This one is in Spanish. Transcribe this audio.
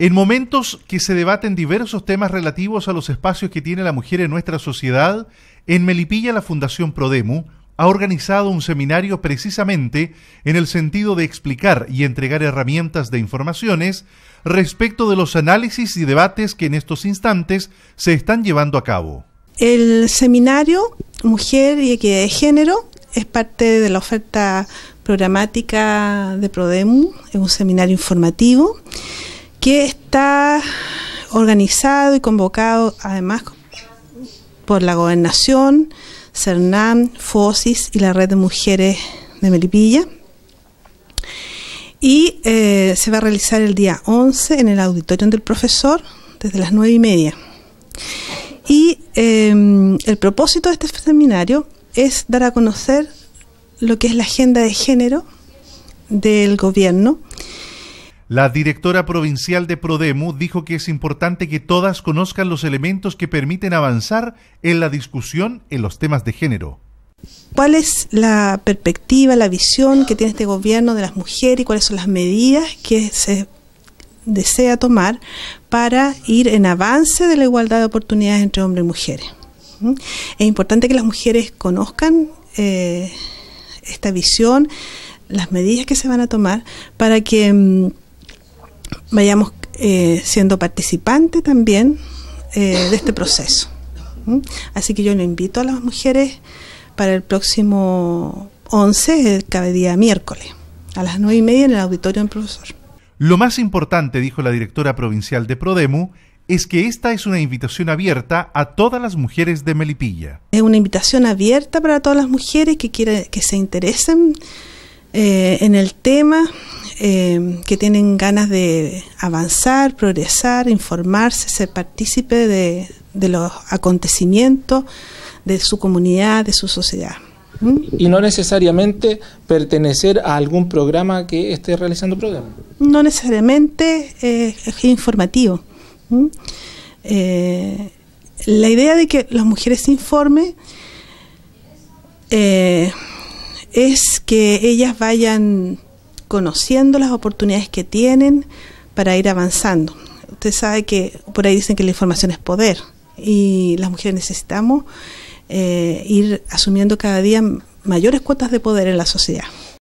En momentos que se debaten diversos temas relativos a los espacios que tiene la mujer en nuestra sociedad, en Melipilla la Fundación Prodemu ha organizado un seminario precisamente en el sentido de explicar y entregar herramientas de informaciones respecto de los análisis y debates que en estos instantes se están llevando a cabo. El seminario Mujer y Equidad de Género es parte de la oferta programática de Prodemu, es un seminario informativo está organizado y convocado además por la Gobernación, CERNAM, FOSIS y la Red de Mujeres de Melipilla. Y eh, se va a realizar el día 11 en el Auditorio del profesor desde las 9 y media. Y em, el propósito de este seminario es dar a conocer lo que es la agenda de género del gobierno la directora provincial de Prodemu dijo que es importante que todas conozcan los elementos que permiten avanzar en la discusión en los temas de género. ¿Cuál es la perspectiva, la visión que tiene este gobierno de las mujeres y cuáles son las medidas que se desea tomar para ir en avance de la igualdad de oportunidades entre hombres y mujeres? ¿Mm? Es importante que las mujeres conozcan eh, esta visión, las medidas que se van a tomar para que mm, vayamos eh, siendo participante también eh, de este proceso. Así que yo lo invito a las mujeres para el próximo 11, eh, cada día miércoles, a las 9 y media en el auditorio del profesor. Lo más importante, dijo la directora provincial de Prodemu, es que esta es una invitación abierta a todas las mujeres de Melipilla. Es una invitación abierta para todas las mujeres que, quieren que se interesen en el tema Em, que tienen ganas de avanzar, progresar, informarse, ser partícipe de, los acontecimientos de su comunidad, de su sociedad. ¿Mm? Y no necesariamente pertenecer a algún programa que esté realizando programa. No necesariamente eh, es informativo. ¿Mm? Eh, la idea de que las mujeres se informen eh, es que ellas vayan conociendo las oportunidades que tienen para ir avanzando. Usted sabe que por ahí dicen que la información es poder y las mujeres necesitamos eh, ir asumiendo cada día mayores cuotas de poder en la sociedad.